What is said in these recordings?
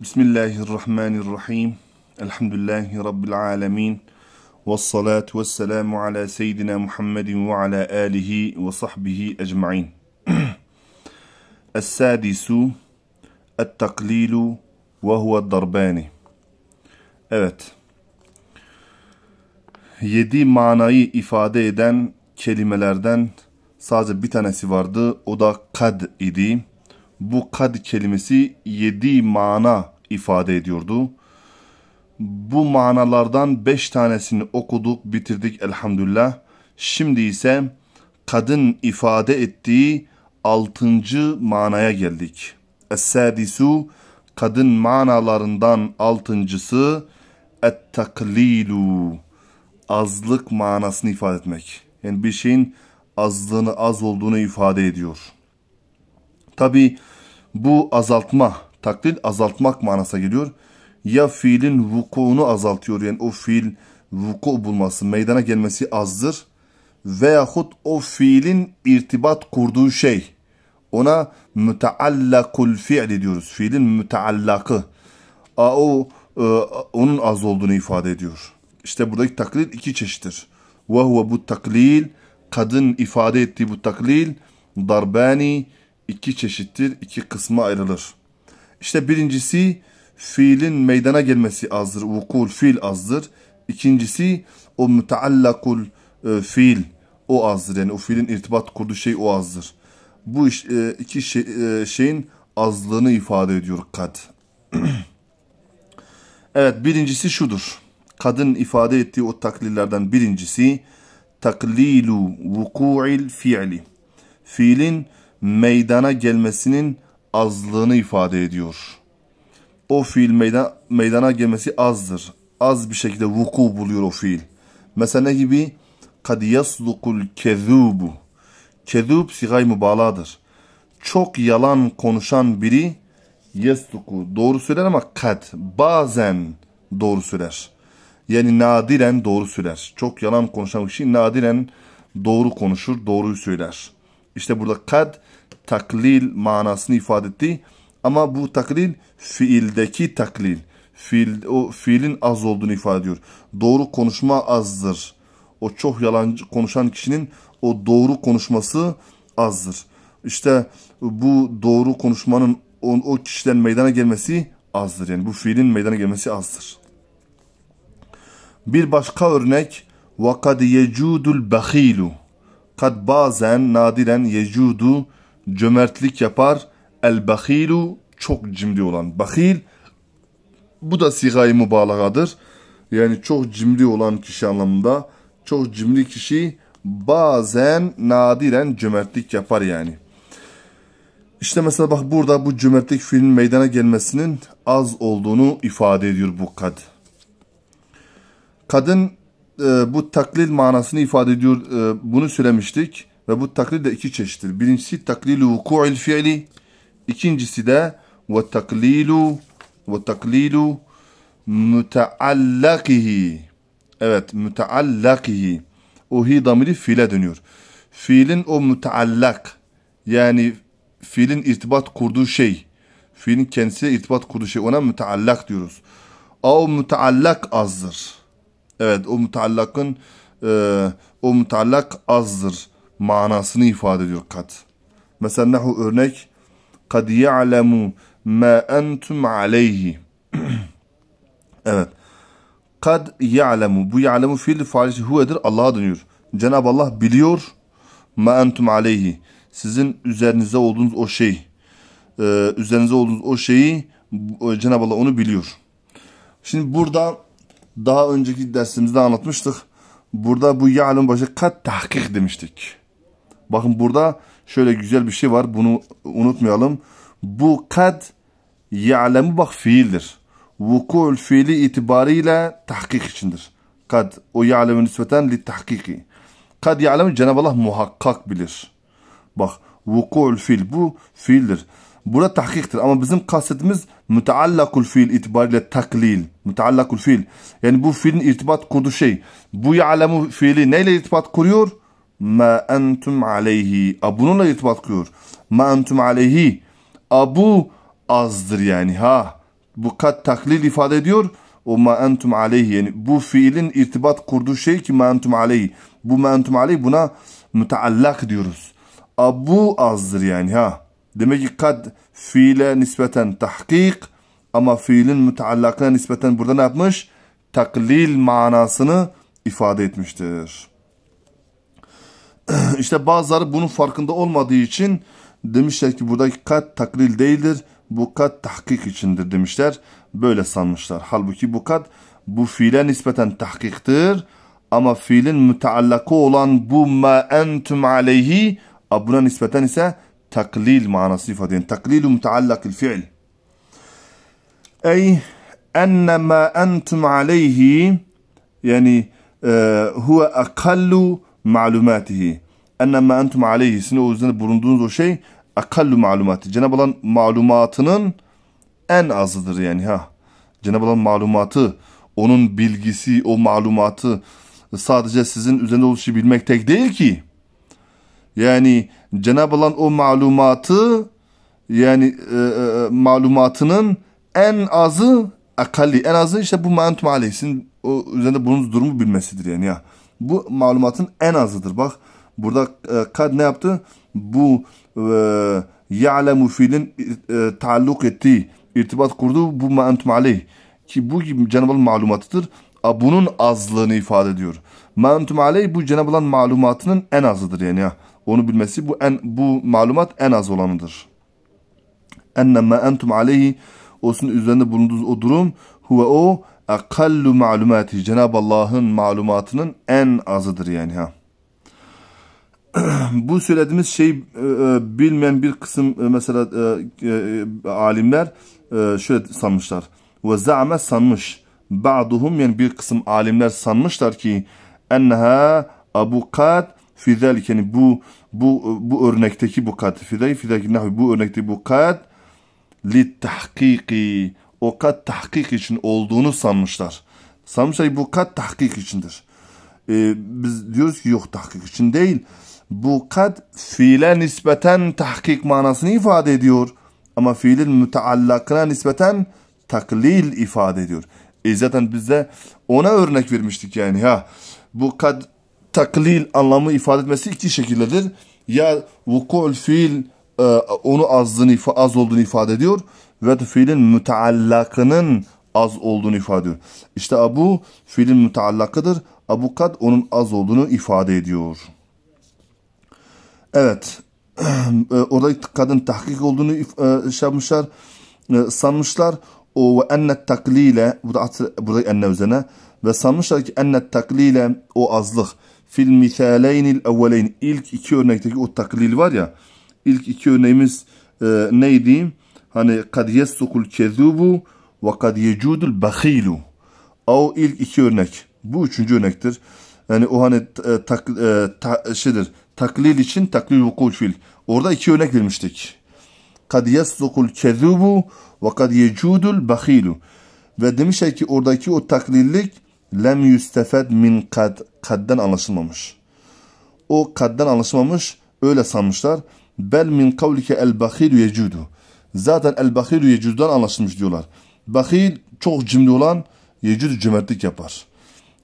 Bismillahirrahmanirrahim. Elhamdülillahi Rabbil alemin. Vessalatu vesselamu ala seyyidina Muhammedin ve ala alihi ve sahbihi ecma'in. Es-sadisu et-taklilu ve huve darbani. Evet. Yedi manayı ifade eden kelimelerden sadece bir tanesi vardı. O da kad idi bu kad kelimesi yedi mana ifade ediyordu. Bu manalardan beş tanesini okuduk, bitirdik elhamdülillah. Şimdi ise kadın ifade ettiği altıncı manaya geldik. Es-sadisu kadın manalarından altıncısı et-taklilu azlık manasını ifade etmek. Yani bir şeyin azlığını az olduğunu ifade ediyor. Tabi bu azaltma, taklit azaltmak manasına geliyor. Ya fiilin vukuunu azaltıyor yani o fiil vuku bulması, meydana gelmesi azdır. Veyahut o fiilin irtibat kurduğu şey. Ona müteallakul fiil diyoruz. Fiilin müteallakı. A O e, onun az olduğunu ifade ediyor. İşte buradaki taklit iki çeşittir. Ve bu taklil kadın ifade ettiği bu taklil darbani iki çeşittir, iki kısma ayrılır. İşte birincisi fiilin meydana gelmesi azdır. Vukul fiil azdır. İkincisi o müteallakul e, fiil o azdır. Yani o fiilin irtibat kurduğu şey o azdır. Bu iş, e, iki şey, e, şeyin azlığını ifade ediyor kad. evet birincisi şudur. Kadın ifade ettiği o taklillerden birincisi taklilu vuku'il fiili. Fiilin meydana gelmesinin azlığını ifade ediyor. O fiil meydan, meydana gelmesi azdır. Az bir şekilde vuku buluyor o fiil. Mesela ne gibi? kad yaslukul kezubu. Kezub sigay mübaladır. Çok yalan konuşan biri yasluku doğru söyler ama kad bazen doğru söyler. Yani nadiren doğru söyler. Çok yalan konuşan kişi nadiren doğru konuşur, doğruyu söyler işte burada kad taklil manasını ifade etti. Ama bu taklil fiildeki taklil. Fiil, o fiilin az olduğunu ifade ediyor. Doğru konuşma azdır. O çok yalancı konuşan kişinin o doğru konuşması azdır. İşte bu doğru konuşmanın o, o kişiden meydana gelmesi azdır. Yani bu fiilin meydana gelmesi azdır. Bir başka örnek وَقَدْ يَجُودُ الْبَخِيلُ kad bazen nadiren yecudu cömertlik yapar. El bakilu çok cimri olan. bakil bu da sigayı mübalağadır. Yani çok cimri olan kişi anlamında. Çok cimri kişi bazen nadiren cömertlik yapar yani. İşte mesela bak burada bu cömertlik fiilin meydana gelmesinin az olduğunu ifade ediyor bu kad. Kadın e, bu taklil manasını ifade ediyor. E, bunu söylemiştik ve bu taklil de iki çeşittir. Birincisi taklilu vuku'il fiili, ikincisi de ve taklilu ve taklilu müteallakihi. Evet, müteallakihi. O hi damiri fiile dönüyor. Fiilin o müteallak yani fiilin irtibat kurduğu şey, fiilin kendisiyle irtibat kurduğu şey ona müteallak diyoruz. o müteallak azdır. Evet o mutallakın e, o mutallak azdır manasını ifade ediyor kat. Mesela nahu örnek kad ya'lemu ma entum aleyhi. evet. Kad ya'lemu. Bu ya'lemu fiil fail huvedir. Allah'a dönüyor. Cenab-ı Allah biliyor ma entum aleyhi. Sizin üzerinize olduğunuz o şey. Ee, üzerinize olduğunuz o şeyi e, Cenab-ı Allah onu biliyor. Şimdi burada daha önceki dersimizde anlatmıştık. Burada bu ya'lun başı kat tahkik demiştik. Bakın burada şöyle güzel bir şey var. Bunu unutmayalım. Bu kad ya'lemu bak fiildir. Vuku'ul fiili itibariyle tahkik içindir. Kad o ya'lemu nispeten li tahkiki. Kad ya'lemu Cenab-ı Allah muhakkak bilir. Bak vuku'ul fiil bu fiildir. Burada tahkiktir ama bizim kastımız müteallakul fiil itibariyle taklil. Müteallakul fiil. Yani bu fiilin irtibat kurduğu şey. Bu ya'lemu fiili neyle irtibat kuruyor? Ma entum aleyhi. A bununla irtibat kuruyor. Ma entum aleyhi. A bu azdır yani ha. Bu kat taklil ifade ediyor. O ma entum aleyhi. Yani bu fiilin irtibat kurduğu şey ki ma entum aleyhi. Bu ma entum aleyhi buna müteallak diyoruz. A bu azdır yani ha. Demek ki kad fiile nispeten tahkik ama fiilin müteallakına nispeten burada ne yapmış? Taklil manasını ifade etmiştir. İşte bazıları bunun farkında olmadığı için demişler ki buradaki kat taklil değildir. Bu kat tahkik içindir demişler. Böyle sanmışlar. Halbuki bu kat bu fiile nispeten tahkiktir. Ama fiilin müteallakı olan bu ma entum aleyhi buna nispeten ise تقليل معنى صفتين تقليل متعلق الفعل أي أن ما أنتم عليه يعني هو أقل معلوماته أن ما أنتم عليه sizin o yüzden bulunduğunuz o şey akallu malumatı. Cenab-ı Allah'ın malumatının en azıdır yani ha. Cenab-ı Allah'ın malumatı, onun bilgisi, o malumatı sadece sizin üzerinde oluşu bilmek tek değil ki. Yani Cenab-ı Allah'ın o malumatı yani e, e, e malumatının en azı akali en azı işte bu mentum aleyhsin o üzerinde bunun durumu bilmesidir yani ya. Bu malumatın en azıdır. Bak burada e, kad ne yaptı? Bu e, ya'lemu fiilin e, taalluk ettiği, irtibat kurdu. bu mentum aleyh. Ki bu gibi Cenab-ı Allah'ın malumatıdır. A, bunun azlığını ifade ediyor. Mentum aleyh bu Cenab-ı Allah'ın malumatının en azıdır yani ya onu bilmesi bu en bu malumat en az olanıdır. Ennemma entum aleyhi o sizin üzerinde bulunduğunuz o durum huve o akallu malumati Cenab-ı Allah'ın malumatının en azıdır yani ha. bu söylediğimiz şey e, e, bilmeyen bir kısım e, mesela e, e, e, alimler e, şöyle sanmışlar. Ve zame sanmış. Ba'duhum yani bir kısım alimler sanmışlar ki enneha abukat fi zalik yani bu bu bu örnekteki bu kat fi zalik fi zalik nahvi bu örnekteki bu kat li tahkiki o kat tahkik için olduğunu sanmışlar. Sanmışlar bu kat tahkik içindir. Ee, biz diyoruz ki yok tahkik için değil. Bu kat fiile nispeten tahkik manasını ifade ediyor. Ama fiilin müteallakına nispeten taklil ifade ediyor. E zaten biz de ona örnek vermiştik yani ha. Bu kat taklil anlamı ifade etmesi iki şekildedir. Ya vuku'l fiil e, onu azdığını, az olduğunu ifade ediyor ve fiilin müteallakının az olduğunu ifade ediyor. İşte abu fiilin müteallakıdır. Abu kad onun az olduğunu ifade ediyor. Evet. E, orada kadın tahkik olduğunu e, şey yapmışlar, e, sanmışlar. O ve enne taklile, burada, burada enne üzerine ve sanmışlar ki enne taklile o azlık fil misaleynil evveleyn. ilk iki örnekteki o taklil var ya. ilk iki örneğimiz e, neydi? Hani kad yessukul kezubu ve kad yecudul bakhilu. O ilk iki örnek. Bu üçüncü örnektir. Yani o hani e, tak, e, ta, şeydir. Taklil için taklil vukul fil. Orada iki örnek vermiştik. Kad yessukul kezubu ve kad yecudul bakhilu. Ve demişler ki oradaki o taklillik lem yüstefed min kad, kadden anlaşılmamış. O kadden anlaşılmamış öyle sanmışlar. Bel min kavlike el bakhilu yecudu. Zaten el bakhilu yecududan anlaşılmış diyorlar. Bakhil çok cimri olan yecudu cömertlik yapar.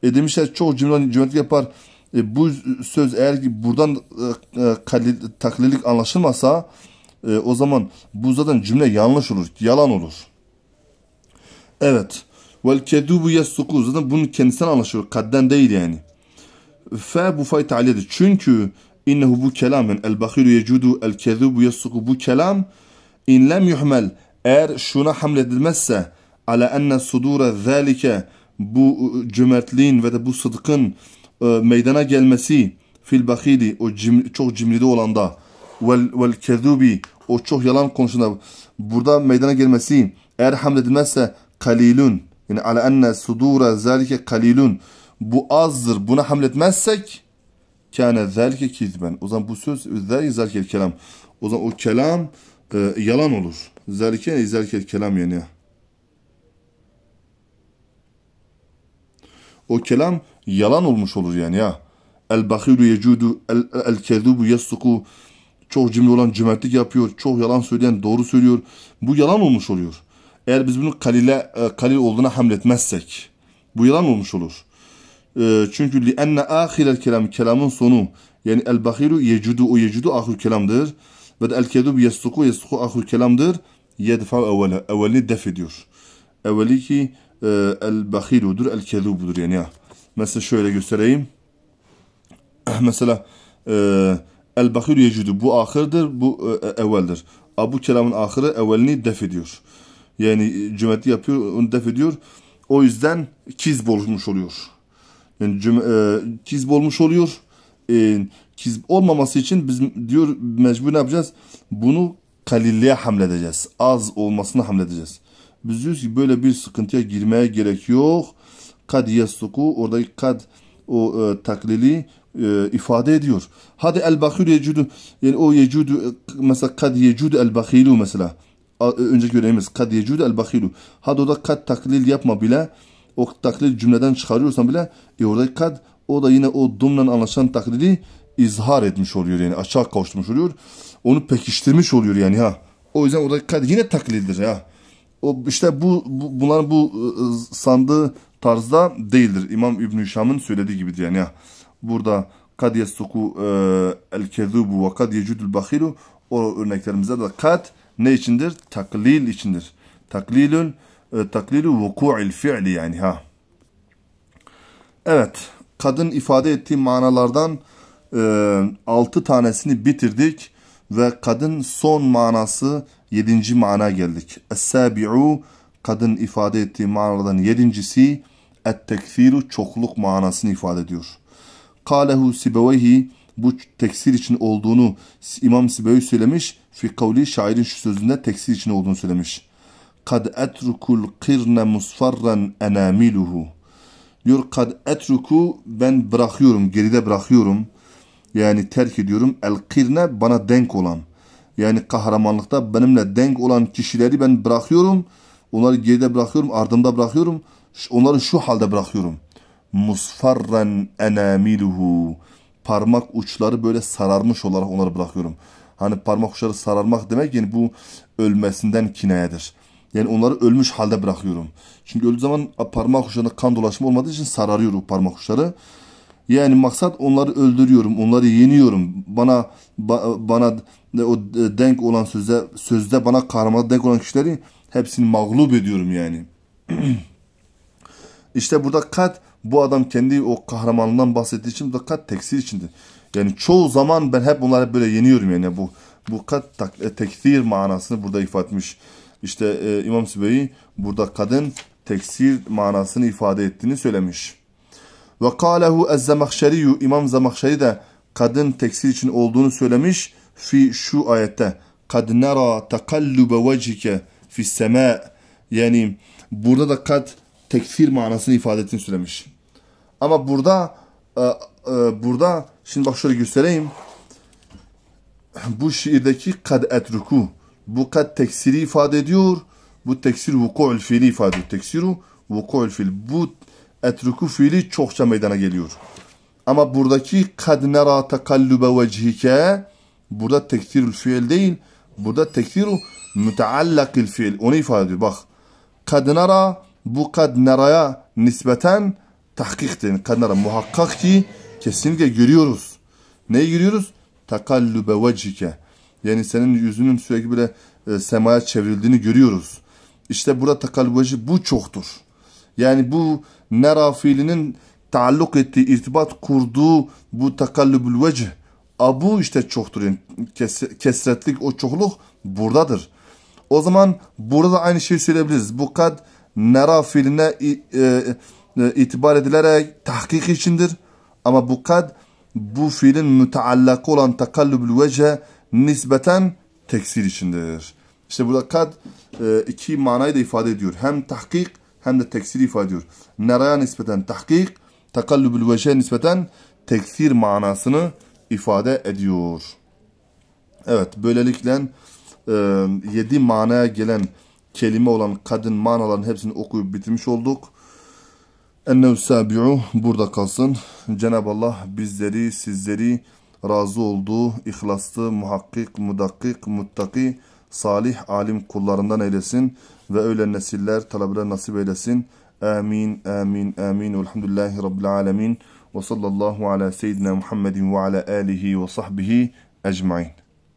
E demişler çok cimri olan cömertlik yapar. E bu söz eğer ki buradan e, e kalil, taklilik anlaşılmasa e, o zaman bu zaten cümle yanlış olur, yalan olur. Evet. Vel kedubu yassuku. Zaten bunu kendisinden anlaşılıyor. Kadden değil yani. Fe bu fay taliyedir. Çünkü innehu bu kelam. Yani el bakiru yecudu el kedubu yassuku. Bu kelam in lem yuhmel. Eğer şuna hamledilmezse ala enne sudure zâlike bu e, cömertliğin ve de bu sıdkın e, meydana gelmesi fil bakili o cim, çok cimride olanda vel, vel kedubi o çok yalan konusunda burada meydana gelmesi eğer hamledilmezse kalilun yani ala enne sudura zelike kalilun. Bu azdır. Buna hamletmezsek kâne zelike kizben. O zaman bu söz zelike zelike kelam. O zaman o kelam e, yalan olur. Zelike ne? Zelike kelam yani. O kelam yalan olmuş olur yani ya. El bahilu yecudu el, el kezubu yassuku çok cimri olan cömertlik yapıyor. Çok yalan söyleyen doğru söylüyor. Bu yalan olmuş oluyor. Eğer biz bunu kalile e, kalil olduğuna hamletmezsek bu yalan olmuş olur. E, çünkü li enne ahirel kelam kelamın sonu yani el bahiru yecudu o yecudu ahir kelamdır. Ve el kedub yestuku yestuku ahir kelamdır. Yedfa evvela. Evvelini def ediyor. Evveli ki e, el bahirudur el kedubudur yani. Ya. Mesela şöyle göstereyim. Mesela eee El bakir yecudu bu ahırdır, bu e, evveldir. Abu kelamın ahırı evvelini def ediyor. Yani e, cömertlik yapıyor, onu def ediyor. O yüzden kiz olmuş oluyor. Yani cüm, e, kizb olmuş oluyor. E, kizb olmaması için biz diyor mecbur ne yapacağız? Bunu kalilliğe hamledeceğiz. Az olmasına hamledeceğiz. Biz diyoruz ki böyle bir sıkıntıya girmeye gerek yok. Kad yestuku oradaki kad o e, taklili e, ifade ediyor. Hadi el bakir yecudu yani o yecudu e, mesela kad yecudu el bakilu mesela önceki örneğimiz kad yecud el bahilu. Ha da kad taklil yapma bile o taklil cümleden çıkarıyorsan bile e oradaki kad o da yine o dumla anlaşılan taklidi izhar etmiş oluyor yani açığa kavuşturmuş oluyor. Onu pekiştirmiş oluyor yani ha. O yüzden oradaki kad yine taklildir ya. O işte bu, bu bunların bu sandığı tarzda değildir. İmam İbn Şam'ın söylediği gibidir yani ya. Burada kad yesuku e, el kezubu ve kad yecudul bahilu o örneklerimizde de kad ne içindir? Taklil içindir. Taklilül e, taklilü vuku'il fi'li yani ha. Evet. Kadın ifade ettiği manalardan e, 6 tanesini bitirdik ve kadın son manası 7. mana geldik. Es-sabi'u kadın ifade ettiği manalardan 7.si et-tekfiru çokluk manasını ifade ediyor. Kalehu sibeveyhi bu teksir için olduğunu İmam Sibevi söylemiş. Fi şairin şu sözünde teksir için olduğunu söylemiş. Kad etrukul kirne musfarran enamiluhu. Diyor kad etruku ben bırakıyorum, geride bırakıyorum. Yani terk ediyorum. El kirne bana denk olan. Yani kahramanlıkta benimle denk olan kişileri ben bırakıyorum. Onları geride bırakıyorum, ardımda bırakıyorum. Onları şu halde bırakıyorum. Musfarran enamiluhu parmak uçları böyle sararmış olarak onları bırakıyorum. Hani parmak uçları sararmak demek yani bu ölmesinden kinayedir. Yani onları ölmüş halde bırakıyorum. Çünkü öldüğü zaman parmak uçlarına kan dolaşımı olmadığı için sararıyor o parmak uçları. Yani maksat onları öldürüyorum, onları yeniyorum. Bana ba, bana o e, denk olan sözde sözde bana karma denk olan kişileri hepsini mağlup ediyorum yani. İşte burada kat bu adam kendi o kahramanından bahsettiği için burada kat teksir içindir. Yani çoğu zaman ben hep bunları böyle yeniyorum yani bu bu kat tak, e, teksir manasını burada ifade etmiş. İşte e, İmam Sübeyi burada kadın teksir manasını ifade ettiğini söylemiş. Ve kâlehu ez İmam Zemahşeri de kadın teksir için olduğunu söylemiş fi şu ayette. Kad nara takallube vecike fis semâ. Yani burada da kad tekfir manasını ifade ettiğini söylemiş. Ama burada e, e, burada şimdi bak şöyle göstereyim. Bu şiirdeki kad etruku bu kad teksiri ifade ediyor. Bu teksir vuku'ul fiili ifade ediyor. Teksiru vuku'ul fiil. Bu etruku fiili çokça meydana geliyor. Ama buradaki kad nera tekallübe vecihike burada teksirül fiil değil. Burada teksiru müteallakil fiil. Onu ifade ediyor. Bak kad nera bu kad neraya nispeten tahkik denir. Kad muhakkak ki kesinlikle görüyoruz. Neyi görüyoruz? Takallübe vecike. Yani senin yüzünün sürekli böyle e, semaya çevrildiğini görüyoruz. İşte burada takallübeci bu çoktur. Yani bu nera fiilinin taalluk ettiği, irtibat kurduğu bu takallübül vecih. Abu işte çoktur. Yani kes, kesretlik, o çokluk buradadır. O zaman burada aynı şeyi söyleyebiliriz. Bu kad nera fiiline e, itibar edilerek tahkik içindir. Ama bu kad bu filin müteallakı olan takallübül vece nisbeten teksir içindir. İşte burada kad e, iki manayı da ifade ediyor. Hem tahkik hem de teksir ifade ediyor. Neraya nisbeten tahkik, takallübül vece nisbeten teksir manasını ifade ediyor. Evet böylelikle e, yedi manaya gelen kelime olan kadın manaların hepsini okuyup bitirmiş olduk. Ennev sabi'u burada kalsın. Cenab-ı Allah bizleri, sizleri razı olduğu ihlaslı, muhakkik, mudakkik, muttaki, salih, alim kullarından eylesin ve öyle nesiller, talebeler nasip eylesin. Amin, amin, amin. Velhamdülillahi Rabbil alemin. Ve sallallahu ala seyyidina Muhammedin ve ala alihi ve sahbihi ecmain.